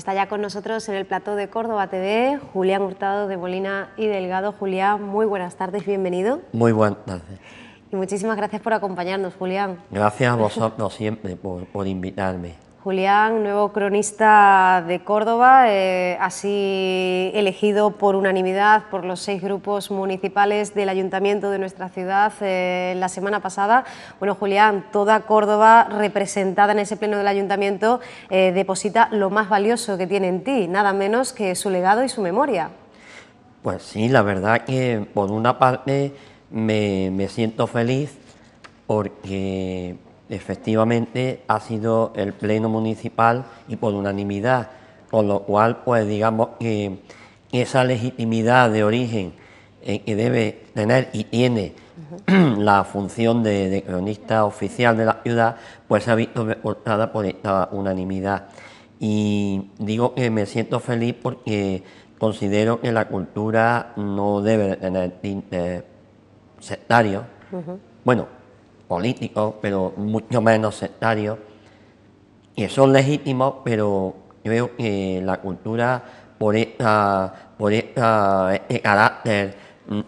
Está ya con nosotros en el plató de Córdoba TV Julián Hurtado de Molina y Delgado. Julián, muy buenas tardes, bienvenido. Muy buenas tardes. Y muchísimas gracias por acompañarnos, Julián. Gracias a vosotros siempre por invitarme. Julián, nuevo cronista de Córdoba, eh, así elegido por unanimidad por los seis grupos municipales del ayuntamiento de nuestra ciudad eh, la semana pasada. Bueno, Julián, toda Córdoba representada en ese pleno del ayuntamiento eh, deposita lo más valioso que tiene en ti, nada menos que su legado y su memoria. Pues sí, la verdad que por una parte me, me siento feliz porque efectivamente ha sido el Pleno Municipal y por unanimidad, con lo cual, pues digamos que esa legitimidad de origen eh, que debe tener y tiene la función de, cronista oficial de la ciudad, pues se ha visto recortada por esta unanimidad. Y digo que me siento feliz porque considero que la cultura no debe tener tintes sectario Bueno, políticos, pero mucho menos sectarios, que son legítimos, pero creo que la cultura por, esta, por este carácter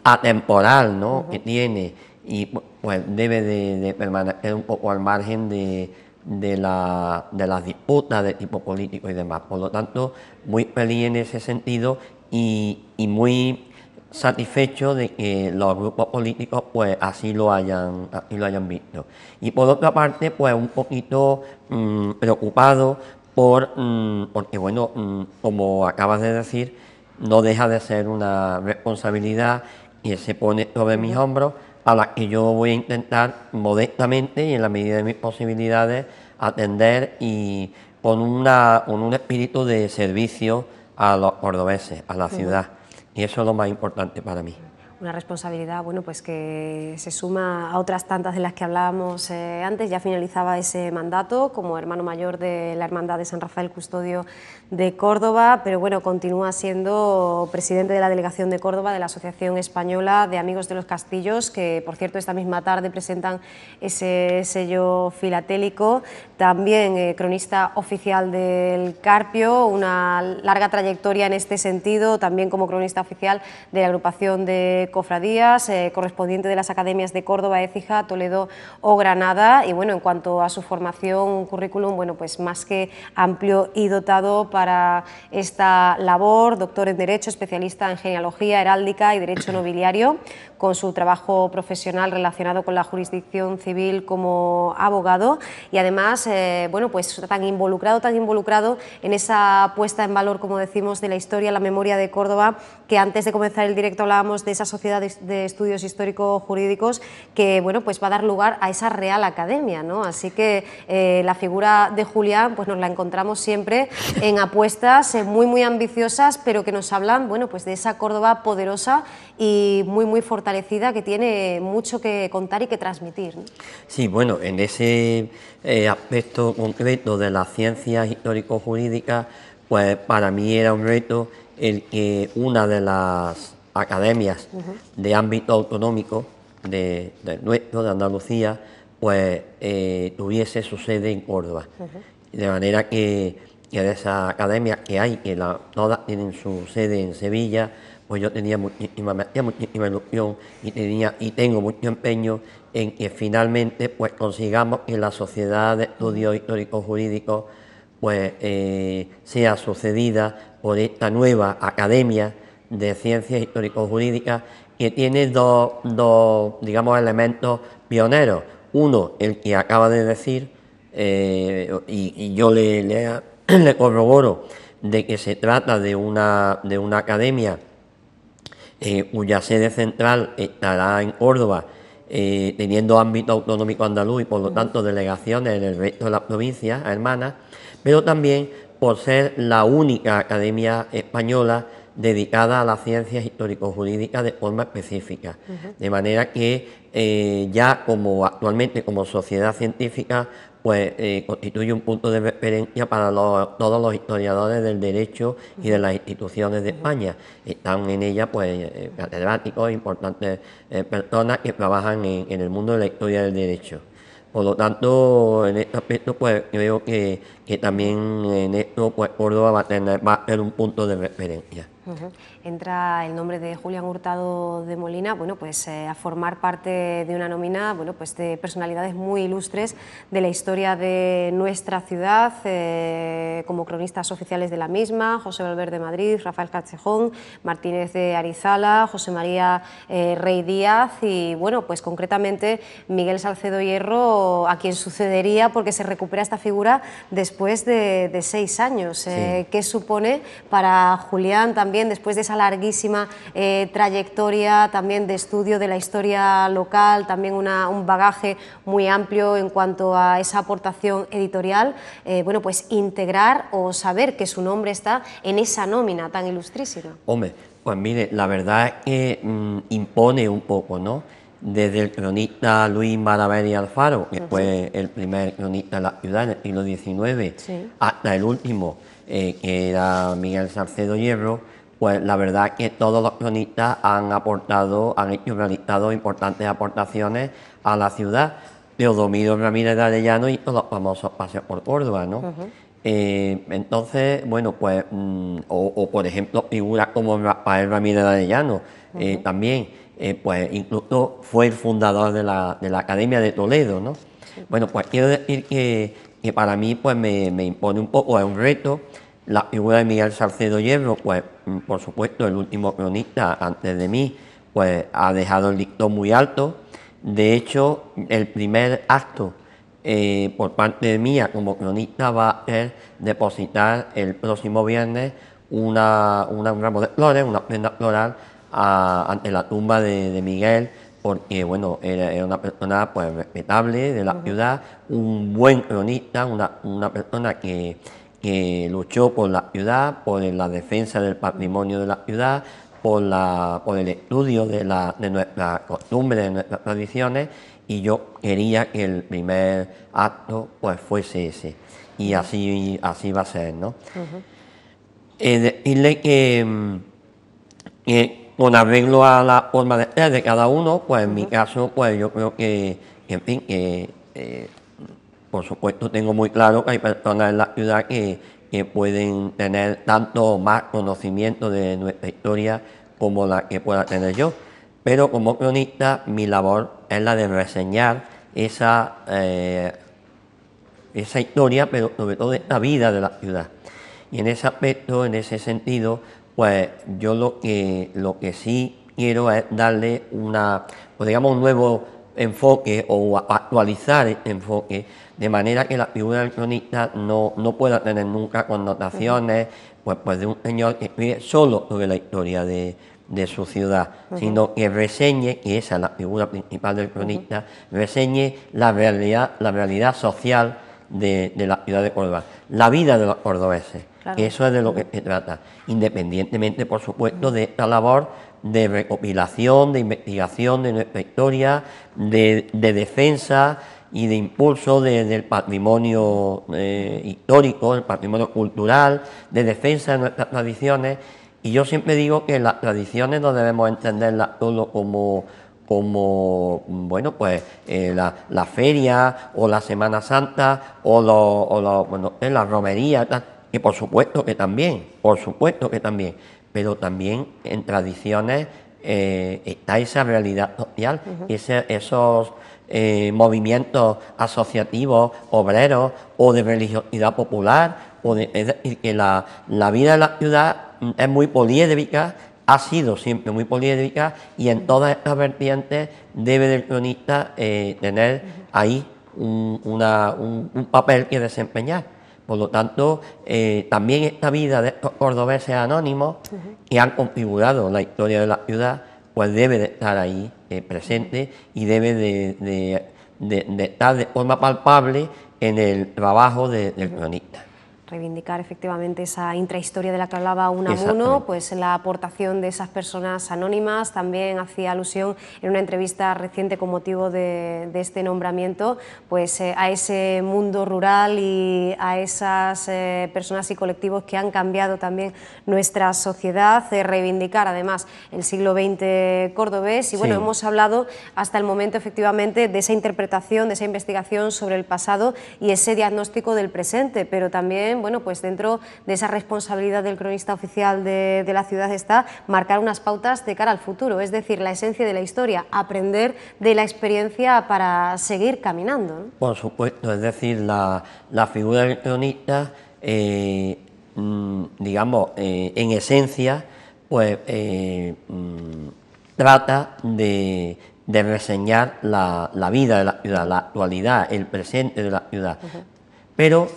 atemporal ¿no? que tiene y pues debe de, permanecer un poco al margen de, de, las disputas de tipo político y demás. Por lo tanto, muy feliz en ese sentido y, y muy satisfecho de que los grupos políticos pues así lo hayan, lo hayan visto. Y por otra parte, pues un poquito mm, preocupado por, mm, porque bueno, mm, como acabas de decir, no deja de ser una responsabilidad que se pone sobre mis hombros a la que yo voy a intentar modestamente y en la medida de mis posibilidades atender y con, una, con un espíritu de servicio a los cordobeses, a la ciudad. Y eso es lo más importante para mí una responsabilidad bueno, pues que se suma a otras tantas de las que hablábamos eh, antes. Ya finalizaba ese mandato como hermano mayor de la Hermandad de San Rafael Custodio de Córdoba, pero bueno, continúa siendo presidente de la Delegación de Córdoba de la Asociación Española de Amigos de los Castillos, que por cierto esta misma tarde presentan ese sello filatélico. También eh, cronista oficial del Carpio, una larga trayectoria en este sentido, también como cronista oficial de la agrupación de cofradías, eh, correspondiente de las academias de Córdoba, Écija, Toledo o Granada. Y bueno, en cuanto a su formación, un currículum bueno, pues más que amplio y dotado para esta labor, doctor en Derecho, especialista en genealogía, heráldica y Derecho Nobiliario, con su trabajo profesional relacionado con la jurisdicción civil como abogado y además, eh, bueno, pues tan involucrado, tan involucrado en esa puesta en valor, como decimos, de la historia, la memoria de Córdoba, que antes de comenzar el directo hablábamos de esa sociedad de Estudios Histórico-Jurídicos, que bueno, pues va a dar lugar a esa Real Academia. ¿no? Así que eh, la figura de Julián pues nos la encontramos siempre en apuestas eh, muy, muy ambiciosas, pero que nos hablan bueno, pues de esa Córdoba poderosa y muy, muy fortalecida que tiene mucho que contar y que transmitir. Sí, bueno, en ese eh, aspecto concreto de la ciencia histórico jurídica pues para mí era un reto el que una de las academias de ámbito autonómico de, nuestro, de Andalucía, pues eh, tuviese su sede en Córdoba. De manera que, de esa academia que hay, que la, todas tienen su sede en Sevilla, pues yo tenía muchísima, ilusión y, tenía, y tengo mucho empeño en que finalmente pues, consigamos que la Sociedad de Estudios Históricos Jurídicos pues, eh, sea sucedida por esta nueva academia de ciencia histórico-jurídica que tiene dos, digamos, elementos pioneros. Uno, el que acaba de decir, eh, y, yo le, le, corroboro de que se trata de una, de una academia eh, cuya sede central estará en Córdoba, eh, teniendo ámbito autonómico andaluz y por lo tanto delegaciones en el resto de las provincias hermanas, pero también por ser la única academia española dedicada a las ciencias histórico-jurídicas de forma específica. De manera que eh, ya como actualmente como sociedad científica, pues eh, constituye un punto de referencia para todos los historiadores del derecho y de las instituciones de España. Están en ella pues eh, catedráticos, importantes personas que trabajan en, el mundo de la historia del derecho. Por lo tanto, en este aspecto, pues creo que, que también en esto, pues Córdoba va a, tener, va a ser un punto de referencia. Entra el nombre de Julián Hurtado de Molina, bueno, pues eh, a formar parte de una nómina, bueno, pues de personalidades muy ilustres de la historia de nuestra ciudad, eh, como cronistas oficiales de la misma, José Valverde Madrid, Rafael Cachejón, Martínez de Arizala, José María eh, Rey Díaz y, bueno, pues concretamente Miguel Salcedo Hierro, a quien sucedería porque se recupera esta figura después de, seis años. ¿Qué supone para Julián también? también después de esa larguísima eh, trayectoria también de estudio de la historia local, también una, un bagaje muy amplio en cuanto a esa aportación editorial, eh, bueno, pues integrar o saber que su nombre está en esa nómina tan ilustrísima. Hombre, pues mire, la verdad es que mm, impone un poco, ¿no? Desde el cronista Luis y Alfaro, que fue el primer cronista de la ciudad en el siglo XIX, hasta el último, eh, que era Miguel Salcedo Hierro, pues la verdad que todos los cronistas han aportado, han hecho, realizado importantes aportaciones a la ciudad. Teodomiro Ramírez de Arellano y los famosos paseos por Córdoba, ¿no? Eh, entonces, bueno, pues, mm, o, por ejemplo, figuras como Rafael Ramírez de Arellano, eh, también, eh, pues incluso fue el fundador de la, Academia de Toledo, ¿no? Bueno, pues quiero decir que, para mí, pues me, me impone un poco, es un reto, la figura de Miguel Salcedo Hierro, pues mm, por supuesto el último cronista antes de mí, pues ha dejado el dictón muy alto. De hecho, el primer acto eh, por parte de mía como cronista va a ser depositar el próximo viernes una, un ramo de flores, una prenda floral ante la tumba de, Miguel porque bueno, era, una persona pues respetable de la ciudad, un buen cronista, una persona que que luchó por la ciudad, por la defensa del patrimonio de la ciudad, por, la, por el estudio de, la, de nuestra costumbre, de nuestras tradiciones, y yo quería que el primer acto pues fuese ese. Y así, así va a ser, ¿no? Eh, decirle que, con arreglo a la forma de, cada uno, pues en mi caso, pues yo creo que, eh, por supuesto tengo muy claro que hay personas en la ciudad que, pueden tener tanto más conocimiento de nuestra historia como la que pueda tener yo. Pero como cronista mi labor es la de reseñar esa, eh, esa historia, pero sobre todo la vida de la ciudad. Y en ese aspecto, en ese sentido, pues yo lo que, lo que sí quiero es darle una, pues digamos, un nuevo enfoque o actualizar el enfoque de manera que la figura del cronista no, no pueda tener nunca connotaciones pues, pues, de un señor que escribe solo sobre la historia de, su ciudad, sino que reseñe, y esa es la figura principal del cronista, reseñe la realidad, la realidad social de la ciudad de Córdoba, la vida de los cordobeses. Eso es de lo que se trata, independientemente, por supuesto, de esta labor de recopilación, de investigación de nuestra historia, de, defensa y de impulso del patrimonio eh, histórico, el patrimonio cultural, de defensa de nuestras tradiciones. Y yo siempre digo que las tradiciones no debemos entenderlas solo como como bueno pues eh, la, feria o la Semana Santa o, lo, o bueno, eh, la romería y por supuesto que también, por supuesto que también, pero también en tradiciones eh, está esa realidad social, esos eh, movimientos asociativos, obreros o de religiosidad popular, o decir, que la, vida de la ciudad es muy poliédrica, ha sido siempre muy poliédrica y en todas estas vertientes debe el cronista eh, tener ahí un papel que desempeñar. Por lo tanto, eh, también esta vida de estos cordobeses anónimos que han configurado la historia de la ciudad, pues debe de estar ahí eh, presente y debe de, de, estar de forma palpable en el trabajo del cronista reivindicar efectivamente esa intrahistoria de la que hablaba Unamuno, pues la aportación de esas personas anónimas, también hacía alusión en una entrevista reciente con motivo de, este nombramiento, pues eh, a ese mundo rural y a esas eh, personas y colectivos que han cambiado también nuestra sociedad, eh, reivindicar además el siglo XX cordobés y bueno, hemos hablado hasta el momento efectivamente de esa interpretación, de esa investigación sobre el pasado y ese diagnóstico del presente, pero también bueno, pues dentro de esa responsabilidad del cronista oficial de, la ciudad está marcar unas pautas de cara al futuro, es decir, la esencia de la historia, aprender de la experiencia para seguir caminando. Por supuesto, es decir, la, figura del cronista, eh, mm, digamos, eh, en esencia, pues eh, mm, trata de, reseñar la, vida de la ciudad, la actualidad, el presente de la ciudad. Pero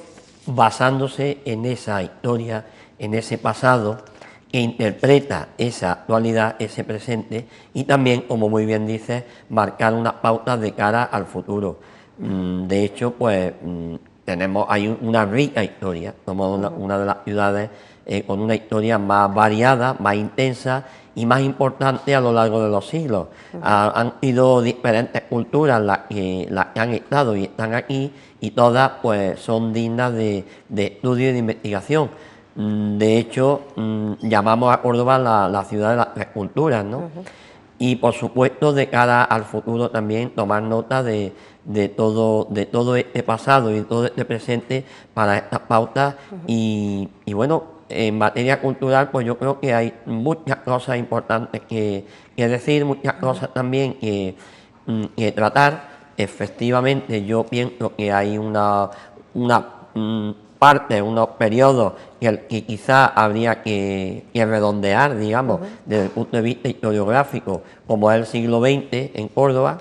basándose en esa historia, en ese pasado, que interpreta esa actualidad, ese presente, y también, como muy bien dice, marcar unas pautas de cara al futuro. Mm, de hecho, pues mm, tenemos, hay una rica historia, somos una, de las ciudades eh, con una historia más variada, más intensa y más importante a lo largo de los siglos. han sido diferentes culturas las que, han estado y están aquí y todas pues, son dignas de, estudio y de investigación. Mm, de hecho, mm, llamamos a Córdoba la, ciudad de las tres culturas, ¿no? Y por supuesto, de cara al futuro también tomar nota de, de todo, de todo este pasado y de todo este presente para estas pautas. y, y, bueno, en materia cultural, pues yo creo que hay muchas cosas importantes que, decir, muchas cosas también mm, que, tratar. Efectivamente, yo pienso que hay una, una mm, parte, unos periodos que, que quizá habría que, redondear, digamos, desde el punto de vista historiográfico, como es el siglo XX en Córdoba,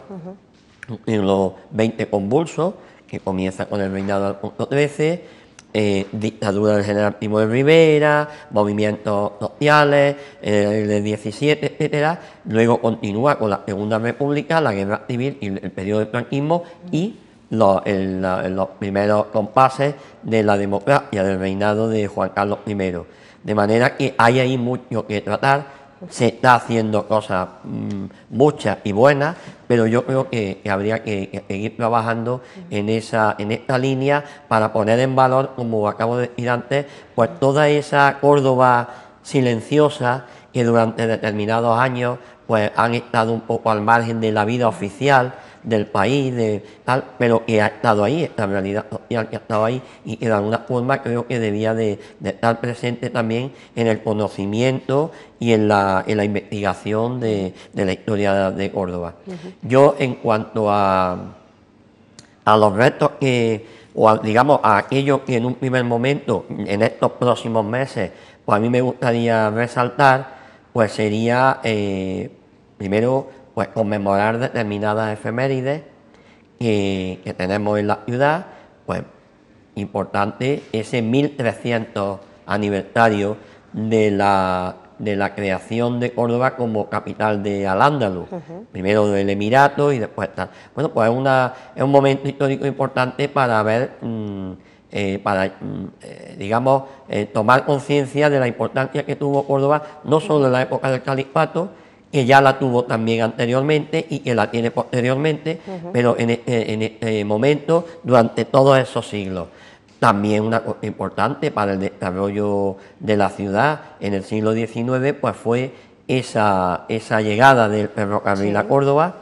en los 20 convulsos, que comienza con el reinado de punto 13, eh, dictadura del general Primo de Rivera, movimientos sociales, el 17, etcétera. Luego continúa con la Segunda República, la Guerra Civil y el periodo del franquismo y los, los primeros compases de la democracia del reinado de Juan Carlos I. De manera que hay ahí mucho que tratar se está haciendo cosas mm, muchas y buenas, pero yo creo que, habría que, seguir trabajando en, esa, en esta línea para poner en valor, como acabo de decir antes, pues toda esa Córdoba silenciosa que durante determinados años pues han estado un poco al margen de la vida oficial del país, de tal, pero que ha estado ahí, la realidad social que ha estado ahí y que de alguna forma creo que debía de, estar presente también en el conocimiento y en la, en la investigación de, la historia de Córdoba. Yo en cuanto a, a los retos que, o digamos, a aquello que en un primer momento, en estos próximos meses, pues a mí me gustaría resaltar, pues sería eh, primero pues, conmemorar determinadas efemérides que, tenemos en la ciudad, pues importante ese 1300 aniversario de la, creación de Córdoba como capital de Al-Ándalus, primero del Emirato y después tal. Bueno, pues es, una, es un momento histórico importante para ver, mm, eh, para, mm, eh, digamos, eh, tomar conciencia de la importancia que tuvo Córdoba, no solo en la época del califato, que ya la tuvo también anteriormente y que la tiene posteriormente, pero en, este momento, durante todos esos siglos. También una cosa importante para el desarrollo de la ciudad en el siglo XIX, pues fue esa, esa llegada del ferrocarril a Córdoba,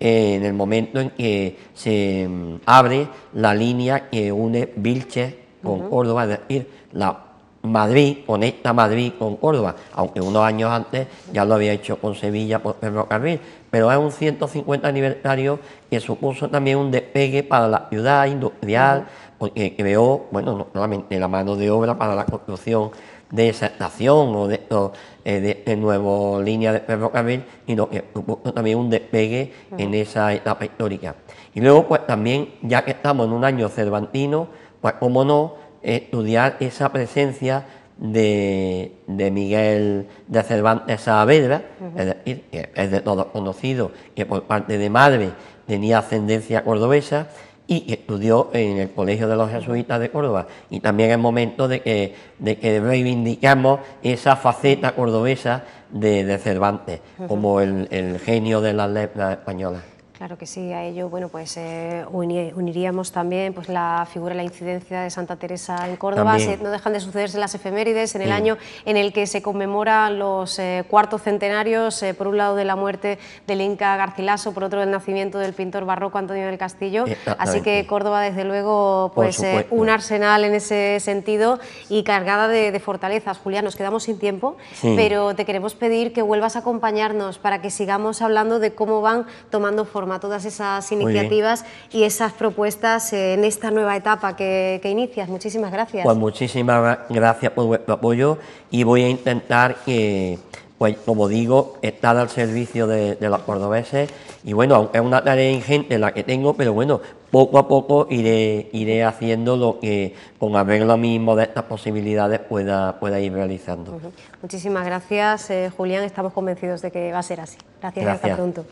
en el momento en que se mm, abre la línea que une Vilches con Córdoba, es decir, la Madrid, conecta Madrid con Córdoba, aunque unos años antes ya lo había hecho con Sevilla por ferrocarril, pero es un 150 aniversario que supuso también un despegue para la ciudad industrial, porque creó, bueno, no solamente la mano de obra para la construcción de esa estación o de, esta nueva eh, de, este nuevo línea de ferrocarril, sino que supuso también un despegue en esa etapa histórica. Y luego, pues también, ya que estamos en un año cervantino, pues cómo no, estudiar esa presencia de, de Miguel de Cervantes Saavedra, es decir, que es de todos conocido, que por parte de madre tenía ascendencia cordobesa y estudió en el Colegio de los Jesuitas de Córdoba. Y también es momento de que, de que reivindicamos esa faceta cordobesa de, Cervantes, como el, el genio de las letras españolas. Claro que sí, a ello bueno, pues, eh, uniríamos también pues, la figura, la incidencia de Santa Teresa en Córdoba. no dejan de sucederse las efemérides en el año en el que se conmemoran los eh, cuartos centenarios, eh, por un lado de la muerte del Inca Garcilaso, por otro del nacimiento del pintor barroco Antonio del Castillo. Así que Córdoba, desde luego, pues, un arsenal en ese sentido y cargada de, fortalezas. Julián, nos quedamos sin tiempo, pero te queremos pedir que vuelvas a acompañarnos para que sigamos hablando de cómo van tomando forma a todas esas iniciativas y esas propuestas en esta nueva etapa que, inicias. Muchísimas gracias. Pues muchísimas gracias por vuestro apoyo y voy a intentar que, pues como digo, estar al servicio de, los cordobeses y bueno, es una tarea ingente la que tengo, pero bueno, poco a poco iré, iré haciendo lo que con lo mismo de estas posibilidades pueda, pueda ir realizando. Muchísimas gracias, eh, Julián. Estamos convencidos de que va a ser así. Gracias, y hasta pronto.